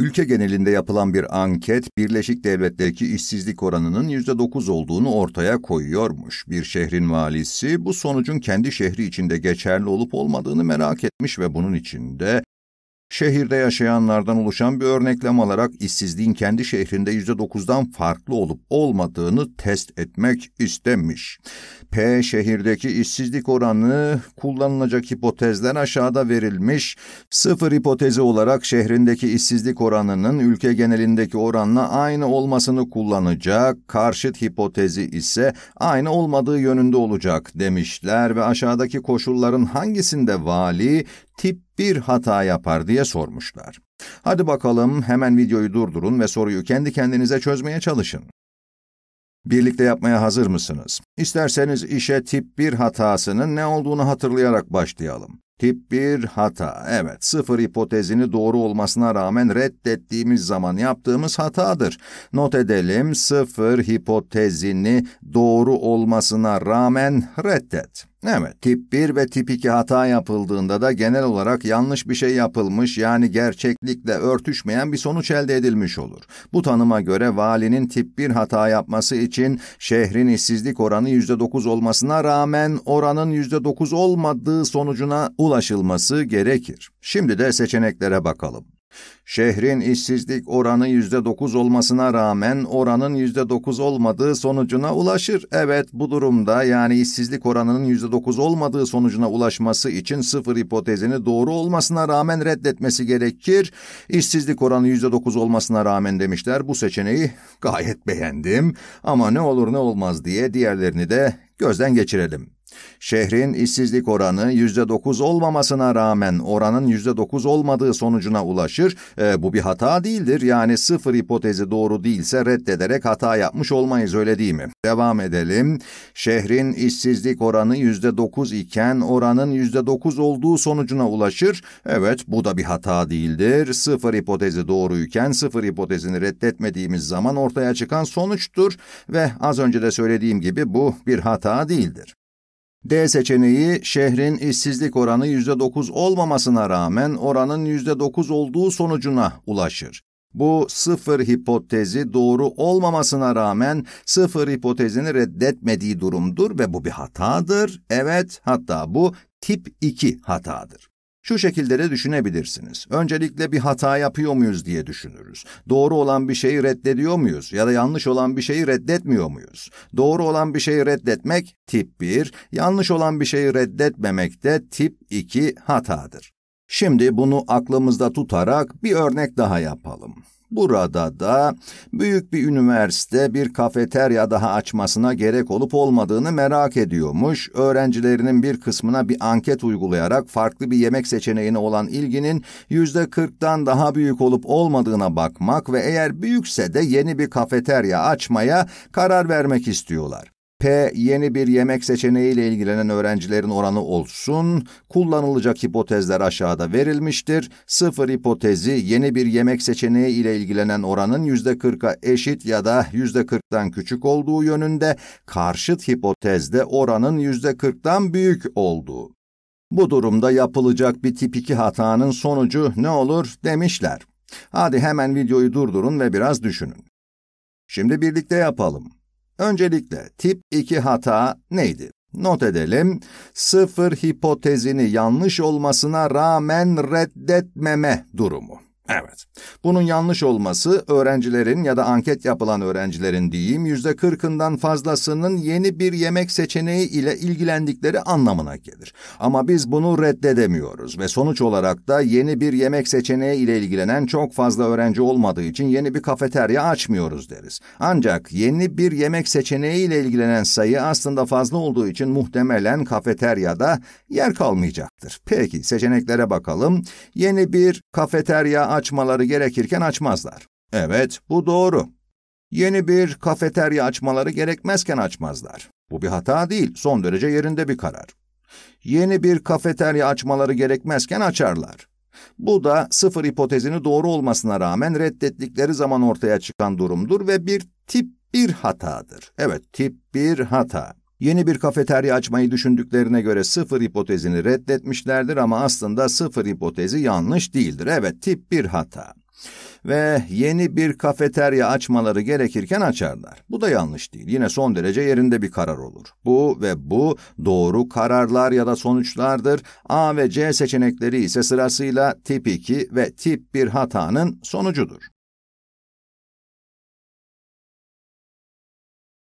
Ülke genelinde yapılan bir anket, Birleşik Devletler'deki işsizlik oranının %9 olduğunu ortaya koyuyormuş. Bir şehrin valisi bu sonucun kendi şehri içinde geçerli olup olmadığını merak etmiş ve bunun içinde. Şehirde yaşayanlardan oluşan bir örneklem alarak işsizliğin kendi şehrinde yüzde dokuzdan farklı olup olmadığını test etmek istemiş. P şehirdeki işsizlik oranı kullanılacak hipotezden aşağıda verilmiş. Sıfır hipotezi olarak şehrindeki işsizlik oranının ülke genelindeki oranla aynı olmasını kullanacak. Karşıt hipotezi ise aynı olmadığı yönünde olacak demişler ve aşağıdaki koşulların hangisinde vali tip bir hata yapar diye sormuşlar. Hadi bakalım hemen videoyu durdurun ve soruyu kendi kendinize çözmeye çalışın. Birlikte yapmaya hazır mısınız? İsterseniz işe tip 1 hatasının ne olduğunu hatırlayarak başlayalım. Tip 1 hata, evet sıfır hipotezini doğru olmasına rağmen reddettiğimiz zaman yaptığımız hatadır. Not edelim, sıfır hipotezini doğru olmasına rağmen reddet. Evet, tip 1 ve tip 2 hata yapıldığında da genel olarak yanlış bir şey yapılmış yani gerçeklikle örtüşmeyen bir sonuç elde edilmiş olur. Bu tanıma göre valinin tip 1 hata yapması için şehrin işsizlik oranı %9 olmasına rağmen oranın %9 olmadığı sonucuna ulaşılması gerekir. Şimdi de seçeneklere bakalım. Şehrin işsizlik oranı yüzde dokuz olmasına rağmen oranın yüzde dokuz olmadığı sonucuna ulaşır. Evet bu durumda yani işsizlik oranının yüzde dokuz olmadığı sonucuna ulaşması için sıfır hipotezini doğru olmasına rağmen reddetmesi gerekir. İşsizlik oranı yüzde dokuz olmasına rağmen demişler bu seçeneği gayet beğendim ama ne olur ne olmaz diye diğerlerini de gözden geçirelim. Şehrin işsizlik oranı %9 olmamasına rağmen oranın %9 olmadığı sonucuna ulaşır. E, bu bir hata değildir. Yani sıfır hipotezi doğru değilse reddederek hata yapmış olmayız öyle değil mi? Devam edelim. Şehrin işsizlik oranı %9 iken oranın %9 olduğu sonucuna ulaşır. Evet bu da bir hata değildir. Sıfır hipotezi doğruyken sıfır hipotezini reddetmediğimiz zaman ortaya çıkan sonuçtur. Ve az önce de söylediğim gibi bu bir hata değildir. D seçeneği şehrin işsizlik oranı %9 olmamasına rağmen oranın %9 olduğu sonucuna ulaşır. Bu sıfır hipotezi doğru olmamasına rağmen sıfır hipotezini reddetmediği durumdur ve bu bir hatadır. Evet, hatta bu tip 2 hatadır. Şu şekilde de düşünebilirsiniz. Öncelikle bir hata yapıyor muyuz diye düşünürüz. Doğru olan bir şeyi reddediyor muyuz ya da yanlış olan bir şeyi reddetmiyor muyuz? Doğru olan bir şeyi reddetmek tip 1, yanlış olan bir şeyi reddetmemek de tip 2 hatadır. Şimdi bunu aklımızda tutarak bir örnek daha yapalım. Burada da büyük bir üniversite bir kafeterya daha açmasına gerek olup olmadığını merak ediyormuş. Öğrencilerinin bir kısmına bir anket uygulayarak farklı bir yemek seçeneğine olan ilginin yüzde %40'dan daha büyük olup olmadığına bakmak ve eğer büyükse de yeni bir kafeterya açmaya karar vermek istiyorlar. P. Yeni bir yemek seçeneğiyle ilgilenen öğrencilerin oranı olsun. Kullanılacak hipotezler aşağıda verilmiştir. Sıfır hipotezi yeni bir yemek seçeneği ile ilgilenen oranın %40'a eşit ya da %40'dan küçük olduğu yönünde. Karşıt hipotezde oranın %40'dan büyük olduğu. Bu durumda yapılacak bir tip 2 hatanın sonucu ne olur demişler. Hadi hemen videoyu durdurun ve biraz düşünün. Şimdi birlikte yapalım. Öncelikle tip 2 hata neydi? Not edelim. Sıfır hipotezini yanlış olmasına rağmen reddetmeme durumu. Evet. Bunun yanlış olması öğrencilerin ya da anket yapılan öğrencilerin diyeyim yüzde kırkından fazlasının yeni bir yemek seçeneği ile ilgilendikleri anlamına gelir. Ama biz bunu reddedemiyoruz ve sonuç olarak da yeni bir yemek seçeneği ile ilgilenen çok fazla öğrenci olmadığı için yeni bir kafeterya açmıyoruz deriz. Ancak yeni bir yemek seçeneği ile ilgilenen sayı aslında fazla olduğu için muhtemelen kafeteryada yer kalmayacaktır. Peki seçeneklere bakalım. Yeni bir kafeterya aç açmaları gerekirken açmazlar. Evet, bu doğru. Yeni bir kafeterya açmaları gerekmezken açmazlar. Bu bir hata değil, son derece yerinde bir karar. Yeni bir kafeterya açmaları gerekmezken açarlar. Bu da sıfır hipotezini doğru olmasına rağmen reddettikleri zaman ortaya çıkan durumdur ve bir tip bir hatadır. Evet, tip bir hata. Yeni bir kafeterya açmayı düşündüklerine göre sıfır hipotezini reddetmişlerdir ama aslında sıfır hipotezi yanlış değildir. Evet, tip bir hata. Ve yeni bir kafeterya açmaları gerekirken açarlar. Bu da yanlış değil. Yine son derece yerinde bir karar olur. Bu ve bu doğru kararlar ya da sonuçlardır. A ve C seçenekleri ise sırasıyla tip 2 ve tip 1 hatanın sonucudur.